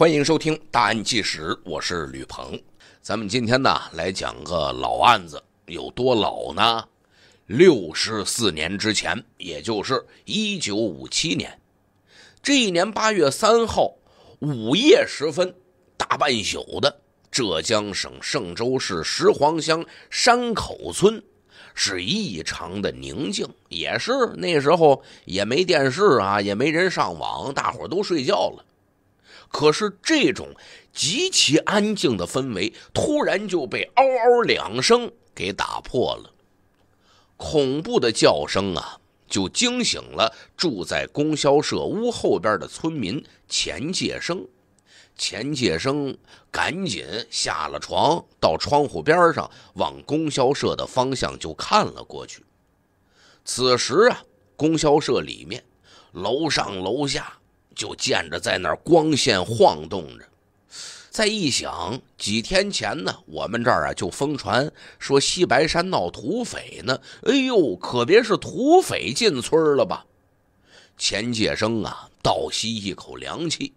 欢迎收听《大案纪实》，我是吕鹏。咱们今天呢来讲个老案子，有多老呢？六十四年之前，也就是一九五七年。这一年八月三号午夜时分，大半宿的浙江省嵊州市石黄乡山口村是异常的宁静，也是那时候也没电视啊，也没人上网，大伙都睡觉了。可是这种极其安静的氛围，突然就被“嗷嗷”两声给打破了。恐怖的叫声啊，就惊醒了住在供销社屋后边的村民钱介生。钱介生赶紧下了床，到窗户边上，往供销社的方向就看了过去。此时啊，供销社里面，楼上楼下。就见着在那儿光线晃动着，再一想，几天前呢，我们这儿啊就疯传说西白山闹土匪呢。哎呦，可别是土匪进村了吧？钱介生啊倒吸一口凉气，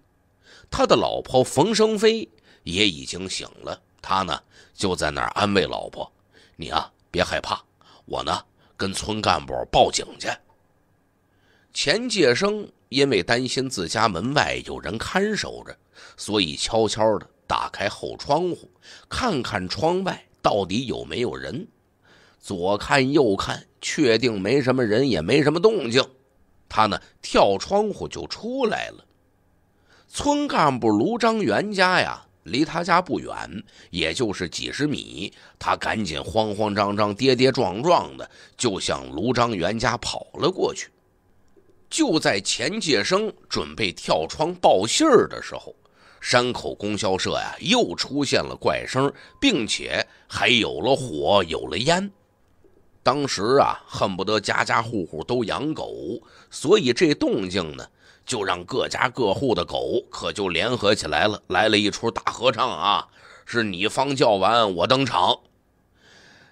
他的老婆冯生飞也已经醒了，他呢就在那儿安慰老婆：“你啊别害怕，我呢跟村干部报警去。”钱介生。因为担心自家门外有人看守着，所以悄悄的打开后窗户，看看窗外到底有没有人。左看右看，确定没什么人，也没什么动静，他呢跳窗户就出来了。村干部卢章元家呀，离他家不远，也就是几十米，他赶紧慌慌张张、跌跌撞撞的就向卢章元家跑了过去。就在钱介生准备跳窗报信儿的时候，山口供销社呀又出现了怪声，并且还有了火，有了烟。当时啊，恨不得家家户户都养狗，所以这动静呢，就让各家各户的狗可就联合起来了，来了一出大合唱啊！是你方叫完我登场，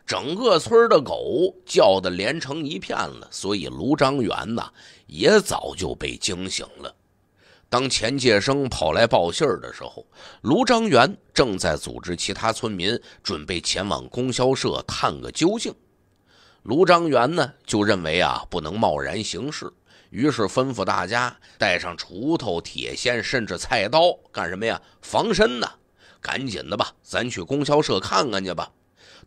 整个村的狗叫的连成一片了，所以卢章元呐。也早就被惊醒了。当钱介生跑来报信儿的时候，卢章元正在组织其他村民准备前往供销社探个究竟。卢章元呢，就认为啊，不能贸然行事，于是吩咐大家带上锄头、铁锨，甚至菜刀，干什么呀？防身呢。赶紧的吧，咱去供销社看看去吧。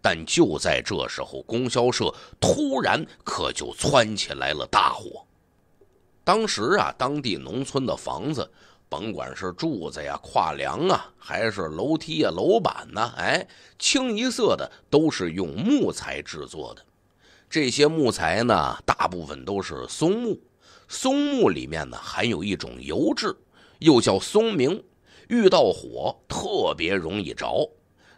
但就在这时候，供销社突然可就窜起来了大火。当时啊，当地农村的房子，甭管是柱子呀、跨梁啊，还是楼梯呀、楼板呢，哎，清一色的都是用木材制作的。这些木材呢，大部分都是松木。松木里面呢，含有一种油脂，又叫松明，遇到火特别容易着。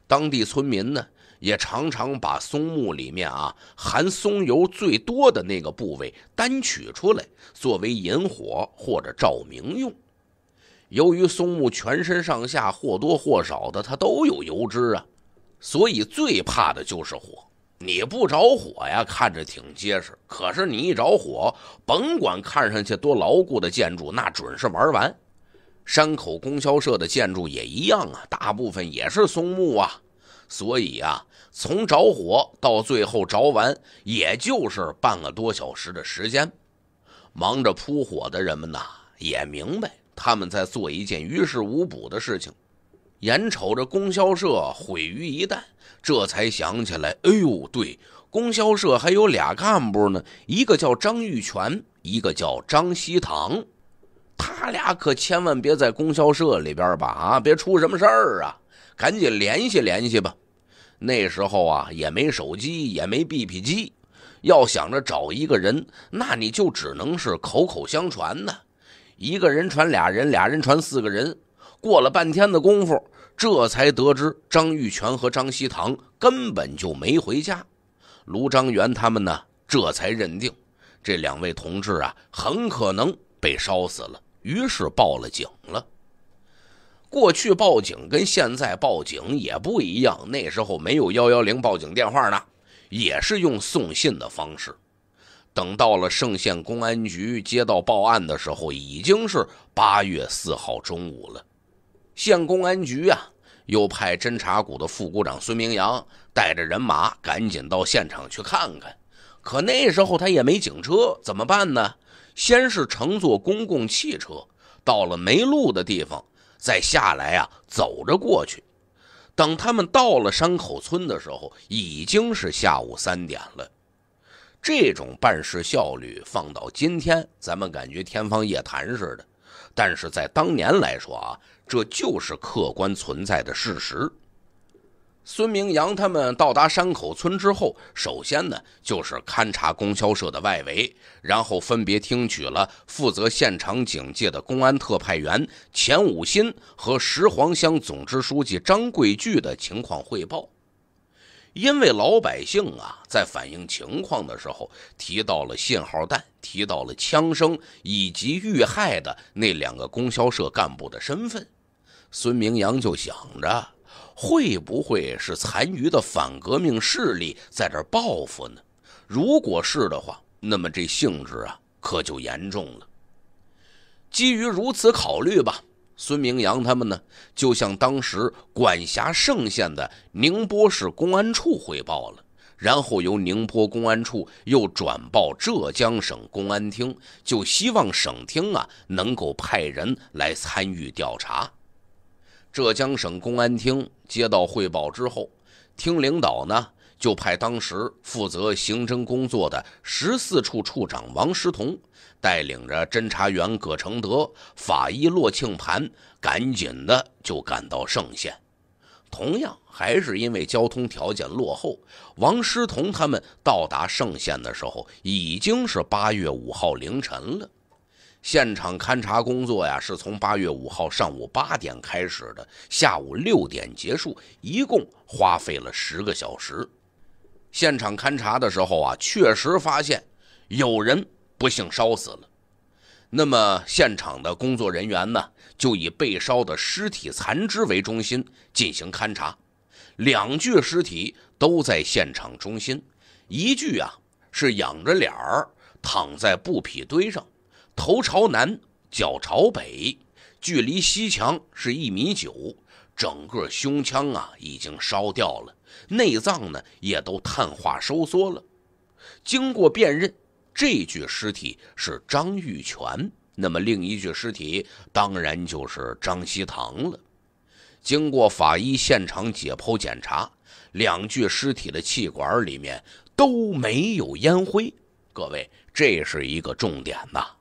当地村民呢？也常常把松木里面啊含松油最多的那个部位单取出来，作为引火或者照明用。由于松木全身上下或多或少的它都有油脂啊，所以最怕的就是火。你不着火呀，看着挺结实，可是你一着火，甭管看上去多牢固的建筑，那准是玩完。山口供销社的建筑也一样啊，大部分也是松木啊，所以啊。从着火到最后着完，也就是半个多小时的时间。忙着扑火的人们呐，也明白他们在做一件于事无补的事情。眼瞅着供销社毁于一旦，这才想起来：哎呦，对，供销社还有俩干部呢，一个叫张玉泉，一个叫张西堂。他俩可千万别在供销社里边吧，啊，别出什么事儿啊！赶紧联系联系吧。那时候啊，也没手机，也没 BP 机，要想着找一个人，那你就只能是口口相传呢。一个人传俩人，俩人传四个人，过了半天的功夫，这才得知张玉泉和张西堂根本就没回家。卢章元他们呢，这才认定这两位同志啊，很可能被烧死了，于是报了警了。过去报警跟现在报警也不一样，那时候没有幺幺零报警电话呢，也是用送信的方式。等到了圣县公安局接到报案的时候，已经是八月四号中午了。县公安局啊，又派侦查股的副股长孙明阳带着人马赶紧到现场去看看。可那时候他也没警车，怎么办呢？先是乘坐公共汽车，到了没路的地方。再下来啊，走着过去。等他们到了山口村的时候，已经是下午三点了。这种办事效率放到今天，咱们感觉天方夜谭似的；但是在当年来说啊，这就是客观存在的事实。孙明阳他们到达山口村之后，首先呢就是勘察供销社的外围，然后分别听取了负责现场警戒的公安特派员钱五新和石黄乡总支书记张桂聚的情况汇报。因为老百姓啊在反映情况的时候提到了信号弹，提到了枪声，以及遇害的那两个供销社干部的身份，孙明阳就想着。会不会是残余的反革命势力在这报复呢？如果是的话，那么这性质啊可就严重了。基于如此考虑吧，孙明阳他们呢就向当时管辖嵊县的宁波市公安处汇报了，然后由宁波公安处又转报浙江省公安厅，就希望省厅啊能够派人来参与调查。浙江省公安厅接到汇报之后，厅领导呢就派当时负责刑侦工作的十四处处长王师同，带领着侦查员葛承德、法医骆庆盘，赶紧的就赶到嵊县。同样还是因为交通条件落后，王师同他们到达嵊县的时候，已经是八月五号凌晨了。现场勘查工作呀，是从八月五号上午八点开始的，下午六点结束，一共花费了十个小时。现场勘查的时候啊，确实发现有人不幸烧死了。那么，现场的工作人员呢，就以被烧的尸体残肢为中心进行勘查。两具尸体都在现场中心，一具啊是仰着脸儿躺在布匹堆上。头朝南，脚朝北，距离西墙是一米九。整个胸腔啊已经烧掉了，内脏呢也都碳化收缩了。经过辨认，这具尸体是张玉泉。那么另一具尸体当然就是张西堂了。经过法医现场解剖检查，两具尸体的气管里面都没有烟灰。各位，这是一个重点呐。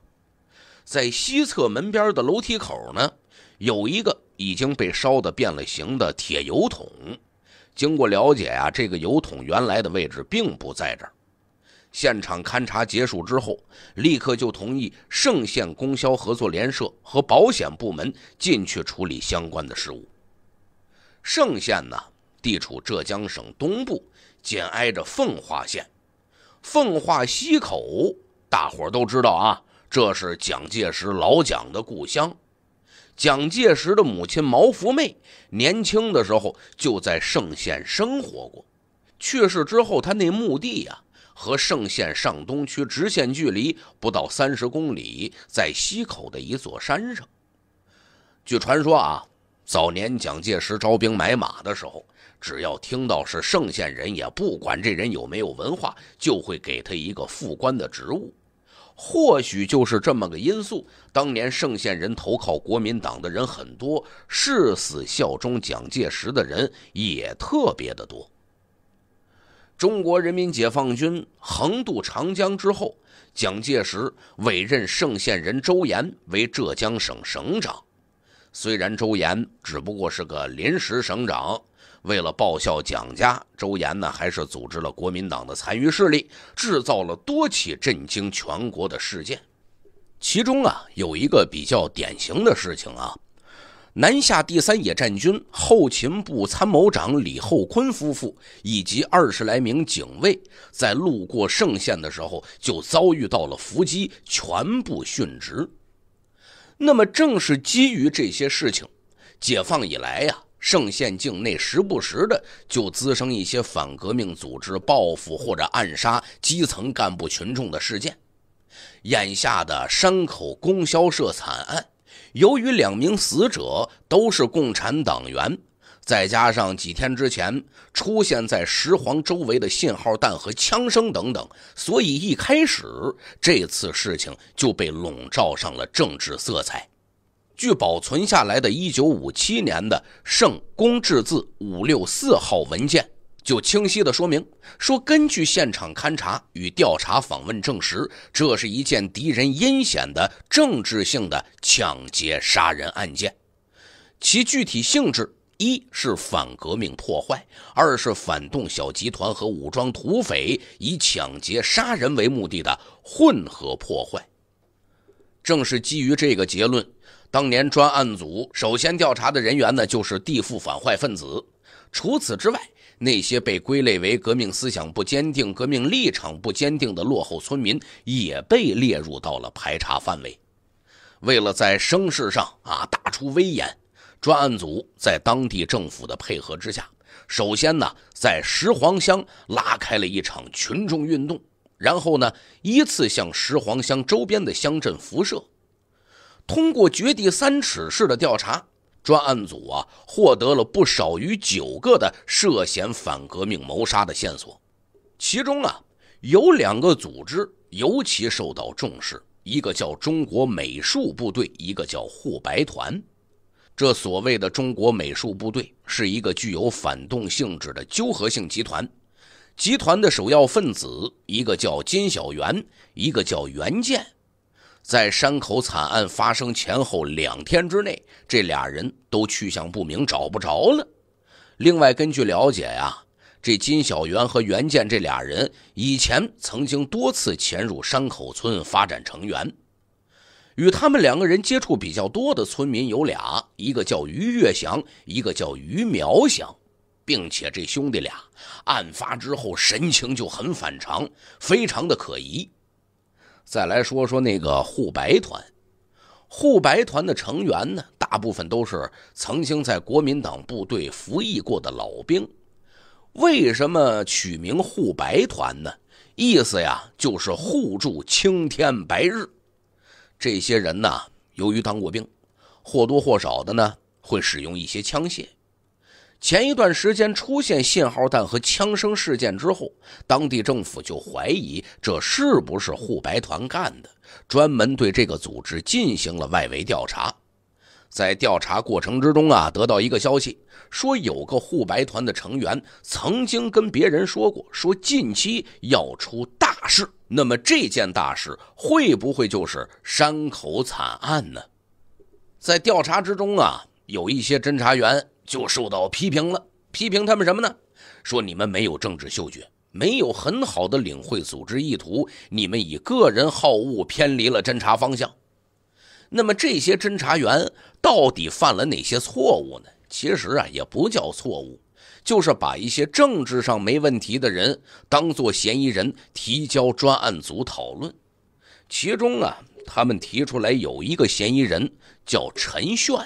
在西侧门边的楼梯口呢，有一个已经被烧得变了形的铁油桶。经过了解啊，这个油桶原来的位置并不在这儿。现场勘查结束之后，立刻就同意嵊县供销合作联社和保险部门进去处理相关的事务。嵊县呢，地处浙江省东部，紧挨着奉化县。奉化溪口，大伙都知道啊。这是蒋介石老蒋的故乡，蒋介石的母亲毛福妹年轻的时候就在圣县生活过。去世之后，他那墓地呀，和圣县上东区直线距离不到三十公里，在西口的一座山上。据传说啊，早年蒋介石招兵买马的时候，只要听到是圣县人，也不管这人有没有文化，就会给他一个副官的职务。或许就是这么个因素。当年圣县人投靠国民党的人很多，誓死效忠蒋介石的人也特别的多。中国人民解放军横渡长江之后，蒋介石委任圣县人周岩为浙江省省长。虽然周岩只不过是个临时省长。为了报效蒋家，周岩呢还是组织了国民党的残余势力，制造了多起震惊全国的事件。其中啊，有一个比较典型的事情啊，南下第三野战军后勤部参谋长李厚坤夫妇以及二十来名警卫，在路过圣县的时候就遭遇到了伏击，全部殉职。那么，正是基于这些事情，解放以来呀。圣县境内时不时的就滋生一些反革命组织报复或者暗杀基层干部群众的事件。眼下的山口供销社惨案，由于两名死者都是共产党员，再加上几天之前出现在石皇周围的信号弹和枪声等等，所以一开始这次事情就被笼罩上了政治色彩。据保存下来的一九五七年的圣公制字五六四号文件，就清晰的说明说，根据现场勘查与调查访问证实，这是一件敌人阴险的政治性的抢劫杀人案件，其具体性质一是反革命破坏，二是反动小集团和武装土匪以抢劫杀人为目的的混合破坏。正是基于这个结论。当年专案组首先调查的人员呢，就是地富反坏分子。除此之外，那些被归类为革命思想不坚定、革命立场不坚定的落后村民，也被列入到了排查范围。为了在声势上啊打出威严，专案组在当地政府的配合之下，首先呢在石黄乡拉开了一场群众运动，然后呢依次向石黄乡周边的乡镇辐射。通过掘地三尺式的调查，专案组啊获得了不少于九个的涉嫌反革命谋杀的线索，其中啊有两个组织尤其受到重视，一个叫中国美术部队，一个叫护白团。这所谓的中国美术部队是一个具有反动性质的纠合性集团，集团的首要分子一个叫金小元，一个叫袁健。在山口惨案发生前后两天之内，这俩人都去向不明，找不着了。另外，根据了解呀，这金小元和袁建这俩人以前曾经多次潜入山口村发展成员，与他们两个人接触比较多的村民有俩，一个叫于月祥，一个叫于苗祥，并且这兄弟俩案发之后神情就很反常，非常的可疑。再来说说那个护白团，护白团的成员呢，大部分都是曾经在国民党部队服役过的老兵。为什么取名护白团呢？意思呀，就是护住青天白日。这些人呢，由于当过兵，或多或少的呢，会使用一些枪械。前一段时间出现信号弹和枪声事件之后，当地政府就怀疑这是不是护白团干的，专门对这个组织进行了外围调查。在调查过程之中啊，得到一个消息，说有个护白团的成员曾经跟别人说过，说近期要出大事。那么这件大事会不会就是山口惨案呢？在调查之中啊，有一些侦查员。就受到批评了，批评他们什么呢？说你们没有政治嗅觉，没有很好的领会组织意图，你们以个人好恶偏离了侦查方向。那么这些侦查员到底犯了哪些错误呢？其实啊，也不叫错误，就是把一些政治上没问题的人当做嫌疑人提交专案组讨论。其中啊，他们提出来有一个嫌疑人叫陈炫，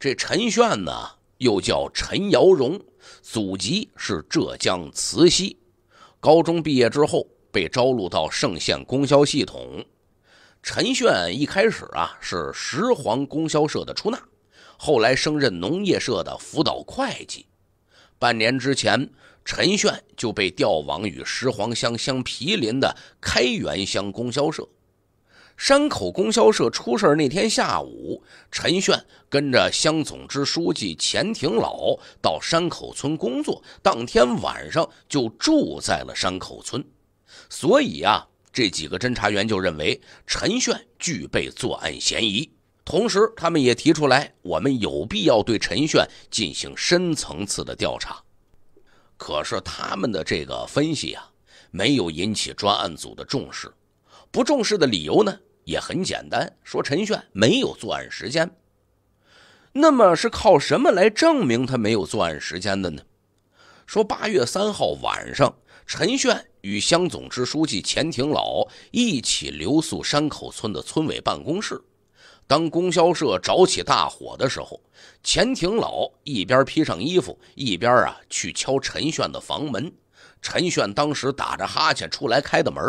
这陈炫呢？又叫陈尧荣，祖籍是浙江慈溪。高中毕业之后，被招录到嵊县供销系统。陈炫一开始啊是石黄供销社的出纳，后来升任农业社的辅导会计。半年之前，陈炫就被调往与石黄乡相毗邻的开元乡供销社。山口供销社出事那天下午，陈炫跟着乡总支书记钱廷老到山口村工作，当天晚上就住在了山口村，所以啊，这几个侦查员就认为陈炫具备作案嫌疑。同时，他们也提出来，我们有必要对陈炫进行深层次的调查。可是，他们的这个分析啊，没有引起专案组的重视。不重视的理由呢？也很简单，说陈炫没有作案时间。那么是靠什么来证明他没有作案时间的呢？说八月三号晚上，陈炫与乡总支书记钱廷老一起留宿山口村的村委办公室。当供销社着起大火的时候，钱廷老一边披上衣服，一边啊去敲陈炫的房门。陈炫当时打着哈欠出来开的门。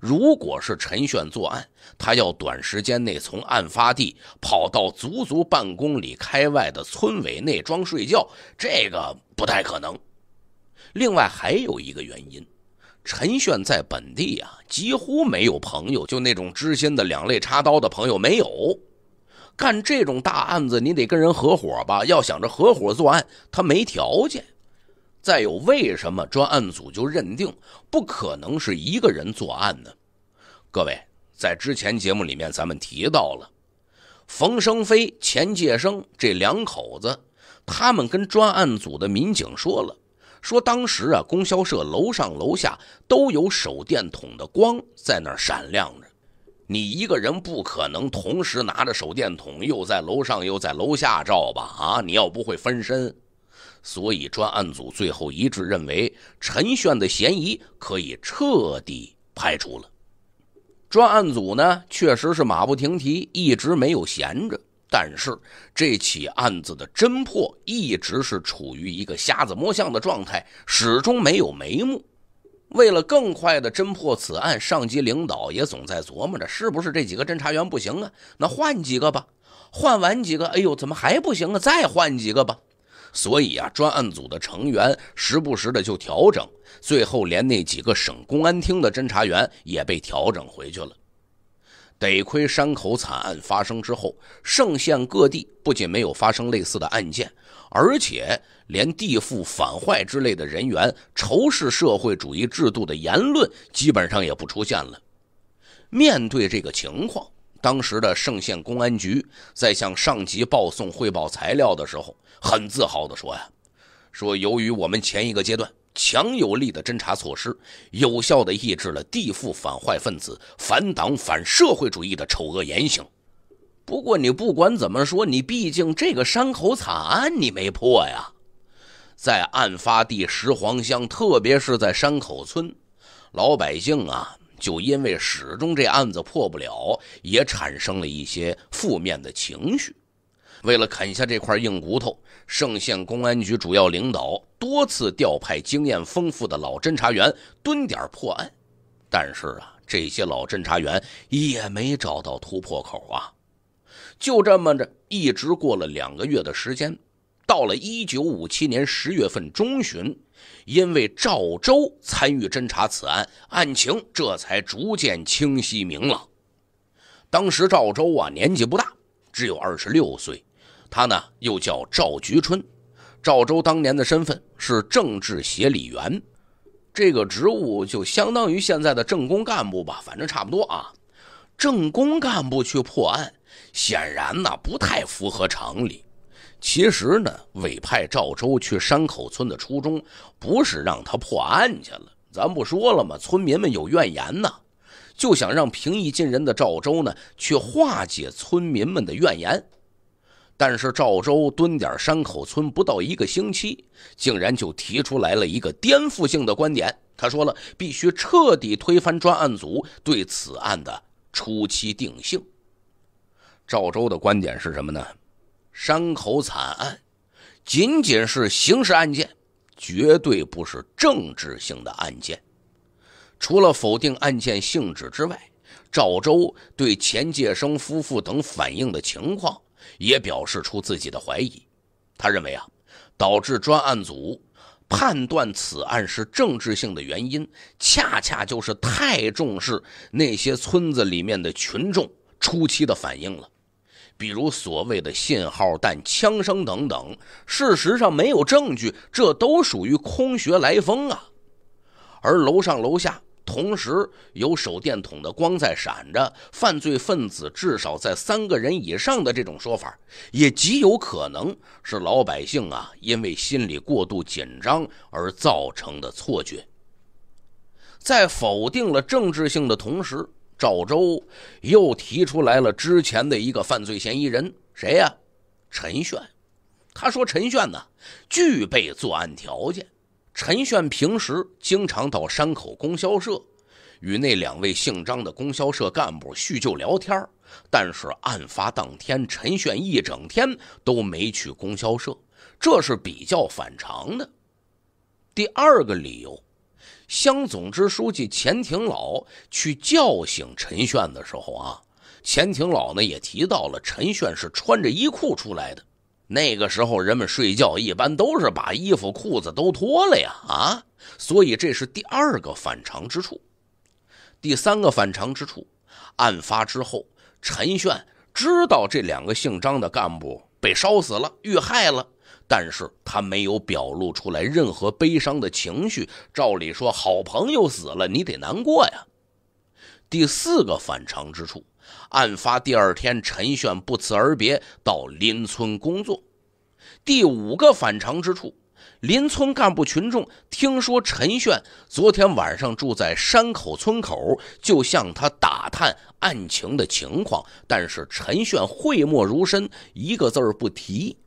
如果是陈炫作案，他要短时间内从案发地跑到足足半公里开外的村委内庄睡觉，这个不太可能。另外还有一个原因，陈炫在本地啊几乎没有朋友，就那种知心的两肋插刀的朋友没有。干这种大案子，你得跟人合伙吧？要想着合伙作案，他没条件。再有，为什么专案组就认定不可能是一个人作案呢？各位，在之前节目里面，咱们提到了冯生飞、钱介生这两口子，他们跟专案组的民警说了，说当时啊，供销社楼上楼下都有手电筒的光在那儿闪亮着，你一个人不可能同时拿着手电筒又在楼上又在楼下照吧？啊，你要不会分身。所以专案组最后一致认为，陈炫的嫌疑可以彻底排除了。专案组呢，确实是马不停蹄，一直没有闲着。但是这起案子的侦破一直是处于一个瞎子摸象的状态，始终没有眉目。为了更快的侦破此案，上级领导也总在琢磨着，是不是这几个侦查员不行啊？那换几个吧。换完几个，哎呦，怎么还不行啊？再换几个吧。所以啊，专案组的成员时不时的就调整，最后连那几个省公安厅的侦查员也被调整回去了。得亏山口惨案发生之后，圣县各地不仅没有发生类似的案件，而且连地富反坏之类的人员仇视社会主义制度的言论基本上也不出现了。面对这个情况，当时的圣县公安局在向上级报送汇报材料的时候，很自豪地说呀：“说由于我们前一个阶段强有力的侦查措施，有效地抑制了地富反坏分子反党反社会主义的丑恶言行。”不过你不管怎么说，你毕竟这个山口惨案你没破呀。在案发地石黄乡，特别是在山口村，老百姓啊。就因为始终这案子破不了，也产生了一些负面的情绪。为了啃下这块硬骨头，盛县公安局主要领导多次调派经验丰富的老侦查员蹲点破案。但是啊，这些老侦查员也没找到突破口啊。就这么着，一直过了两个月的时间，到了1957年十月份中旬。因为赵州参与侦查此案，案情这才逐渐清晰明朗。当时赵州啊，年纪不大，只有二十六岁。他呢，又叫赵菊春。赵州当年的身份是政治协理员，这个职务就相当于现在的政工干部吧，反正差不多啊。政工干部去破案，显然呢不太符合常理。其实呢，委派赵州去山口村的初衷，不是让他破案去了。咱不说了吗？村民们有怨言呢，就想让平易近人的赵州呢，去化解村民们的怨言。但是赵州蹲点山口村不到一个星期，竟然就提出来了一个颠覆性的观点。他说了，必须彻底推翻专案组对此案的初期定性。赵州的观点是什么呢？山口惨案，仅仅是刑事案件，绝对不是政治性的案件。除了否定案件性质之外，赵州对钱介生夫妇等反映的情况也表示出自己的怀疑。他认为啊，导致专案组判断此案是政治性的原因，恰恰就是太重视那些村子里面的群众初期的反应了。比如所谓的信号弹、枪声等等，事实上没有证据，这都属于空穴来风啊。而楼上楼下同时有手电筒的光在闪着，犯罪分子至少在三个人以上的这种说法，也极有可能是老百姓啊因为心理过度紧张而造成的错觉。在否定了政治性的同时。赵州又提出来了之前的一个犯罪嫌疑人，谁呀？陈炫。他说：“陈炫呢，具备作案条件。陈炫平时经常到山口供销社，与那两位姓张的供销社干部叙旧聊天但是案发当天，陈炫一整天都没去供销社，这是比较反常的。”第二个理由。乡总支书记钱廷老去叫醒陈炫的时候啊，钱廷老呢也提到了陈炫是穿着衣裤出来的。那个时候人们睡觉一般都是把衣服裤子都脱了呀，啊，所以这是第二个反常之处。第三个反常之处，案发之后，陈炫知道这两个姓张的干部被烧死了，遇害了。但是他没有表露出来任何悲伤的情绪。照理说，好朋友死了，你得难过呀。第四个反常之处：案发第二天，陈炫不辞而别，到邻村工作。第五个反常之处：邻村干部群众听说陈炫昨天晚上住在山口村口，就向他打探案情的情况，但是陈炫讳莫如深，一个字儿不提。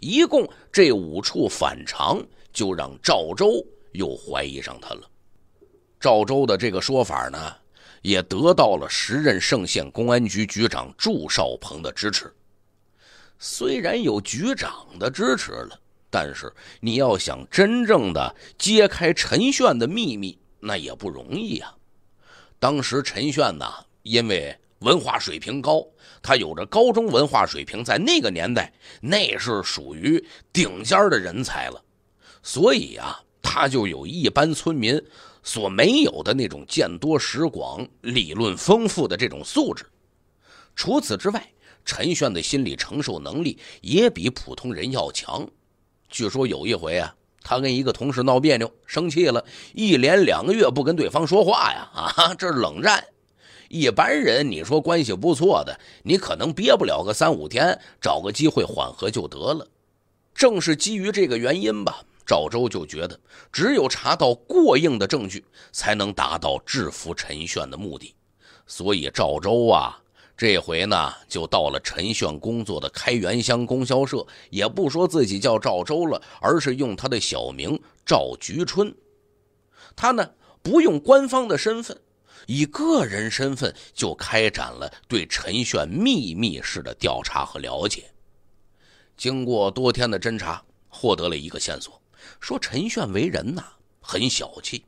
一共这五处反常，就让赵州又怀疑上他了。赵州的这个说法呢，也得到了时任圣县公安局局长祝少鹏的支持。虽然有局长的支持了，但是你要想真正的揭开陈炫的秘密，那也不容易啊。当时陈炫呢，因为文化水平高。他有着高中文化水平，在那个年代，那是属于顶尖的人才了，所以啊，他就有一般村民所没有的那种见多识广、理论丰富的这种素质。除此之外，陈炫的心理承受能力也比普通人要强。据说有一回啊，他跟一个同事闹别扭，生气了，一连两个月不跟对方说话呀，啊，这是冷战。一般人，你说关系不错的，你可能憋不了个三五天，找个机会缓和就得了。正是基于这个原因吧，赵州就觉得只有查到过硬的证据，才能达到制服陈炫的目的。所以赵州啊，这回呢，就到了陈炫工作的开元乡供销社，也不说自己叫赵州了，而是用他的小名赵菊春。他呢，不用官方的身份。以个人身份就开展了对陈炫秘密式的调查和了解，经过多天的侦查，获得了一个线索，说陈炫为人呐很小气。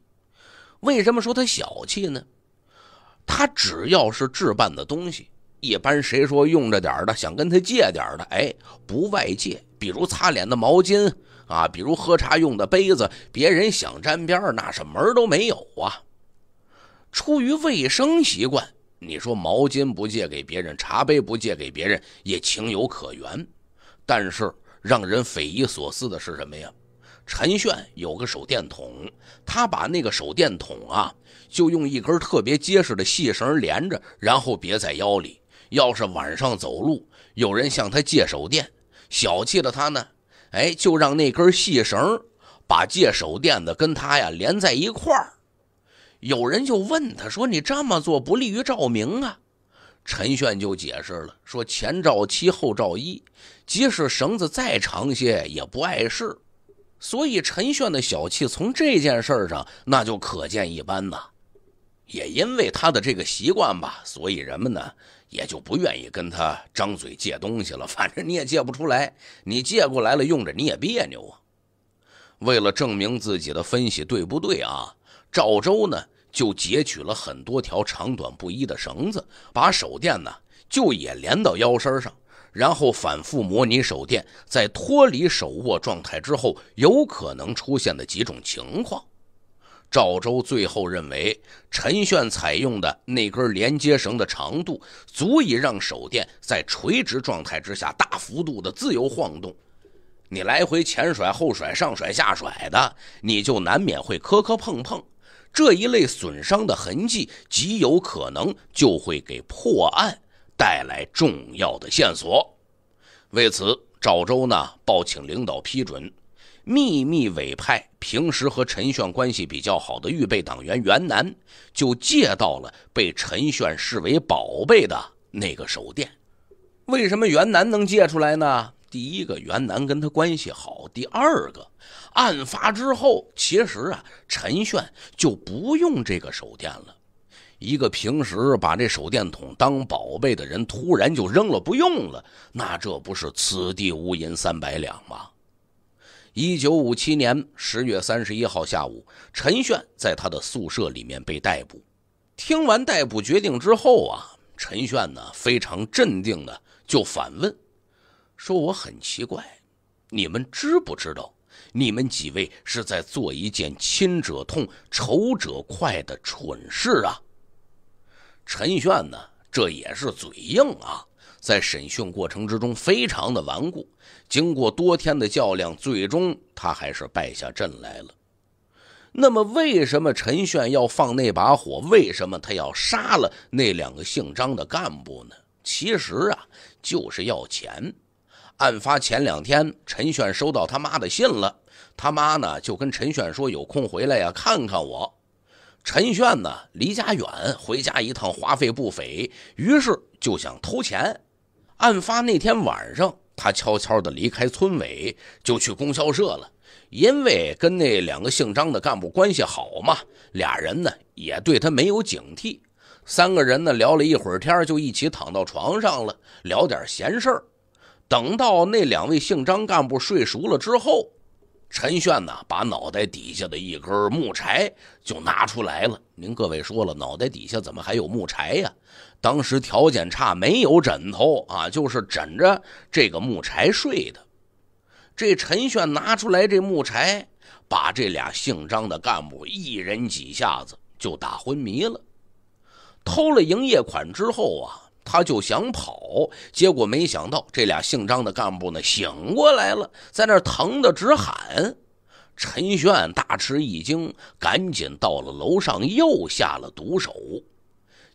为什么说他小气呢？他只要是置办的东西，一般谁说用着点的，想跟他借点的，哎，不外借。比如擦脸的毛巾啊，比如喝茶用的杯子，别人想沾边那是门都没有啊。出于卫生习惯，你说毛巾不借给别人，茶杯不借给别人也情有可原。但是让人匪夷所思的是什么呀？陈炫有个手电筒，他把那个手电筒啊，就用一根特别结实的细绳连着，然后别在腰里。要是晚上走路，有人向他借手电，小气的他呢，哎，就让那根细绳把借手电的跟他呀连在一块儿。有人就问他说：“你这么做不利于照明啊？”陈炫就解释了说：“前照七，后照一，即使绳子再长些也不碍事。”所以陈炫的小气从这件事上那就可见一斑呐。也因为他的这个习惯吧，所以人们呢也就不愿意跟他张嘴借东西了。反正你也借不出来，你借过来了用着你也别扭啊。为了证明自己的分析对不对啊，赵州呢？就截取了很多条长短不一的绳子，把手电呢就也连到腰身上，然后反复模拟手电在脱离手握状态之后有可能出现的几种情况。赵州最后认为，陈炫采用的那根连接绳的长度，足以让手电在垂直状态之下大幅度的自由晃动。你来回前甩后甩、上甩下甩的，你就难免会磕磕碰碰。这一类损伤的痕迹，极有可能就会给破案带来重要的线索。为此，赵州呢报请领导批准，秘密委派平时和陈炫关系比较好的预备党员袁南，就借到了被陈炫视为宝贝的那个手电。为什么袁南能借出来呢？第一个袁南跟他关系好，第二个案发之后，其实啊，陈炫就不用这个手电了。一个平时把这手电筒当宝贝的人，突然就扔了不用了，那这不是此地无银三百两吗？一九五七年十月三十一号下午，陈炫在他的宿舍里面被逮捕。听完逮捕决定之后啊，陈炫呢非常镇定的就反问。说我很奇怪，你们知不知道，你们几位是在做一件亲者痛、仇者快的蠢事啊？陈炫呢，这也是嘴硬啊，在审讯过程之中非常的顽固。经过多天的较量，最终他还是败下阵来了。那么，为什么陈炫要放那把火？为什么他要杀了那两个姓张的干部呢？其实啊，就是要钱。案发前两天，陈炫收到他妈的信了。他妈呢就跟陈炫说有空回来呀看看我。陈炫呢离家远，回家一趟花费不菲，于是就想偷钱。案发那天晚上，他悄悄的离开村委，就去供销社了。因为跟那两个姓张的干部关系好嘛，俩人呢也对他没有警惕。三个人呢聊了一会儿天，就一起躺到床上了，聊点闲事儿。等到那两位姓张干部睡熟了之后，陈炫呢把脑袋底下的一根木柴就拿出来了。您各位说了，脑袋底下怎么还有木柴呀？当时条件差，没有枕头啊，就是枕着这个木柴睡的。这陈炫拿出来这木柴，把这俩姓张的干部一人几下子就打昏迷了。偷了营业款之后啊。他就想跑，结果没想到这俩姓张的干部呢醒过来了，在那疼的直喊。陈炫大吃一惊，赶紧到了楼上，又下了毒手。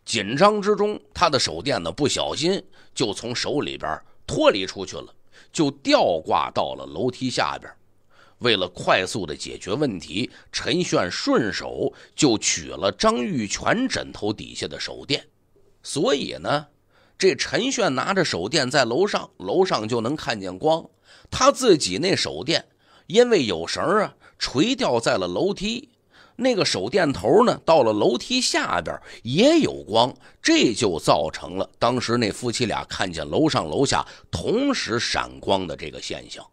紧张之中，他的手电呢不小心就从手里边脱离出去了，就吊挂到了楼梯下边。为了快速的解决问题，陈炫顺手就取了张玉泉枕头底下的手电，所以呢。这陈炫拿着手电在楼上，楼上就能看见光。他自己那手电因为有绳啊，垂吊在了楼梯。那个手电头呢，到了楼梯下边也有光，这就造成了当时那夫妻俩看见楼上楼下同时闪光的这个现象。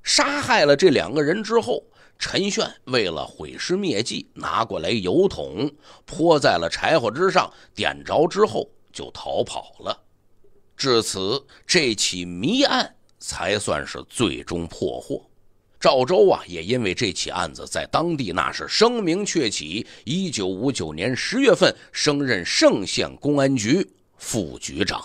杀害了这两个人之后，陈炫为了毁尸灭迹，拿过来油桶泼在了柴火之上，点着之后。就逃跑了，至此这起谜案才算是最终破获。赵州啊，也因为这起案子，在当地那是声名鹊起。一九五九年十月份，升任盛县公安局副局长。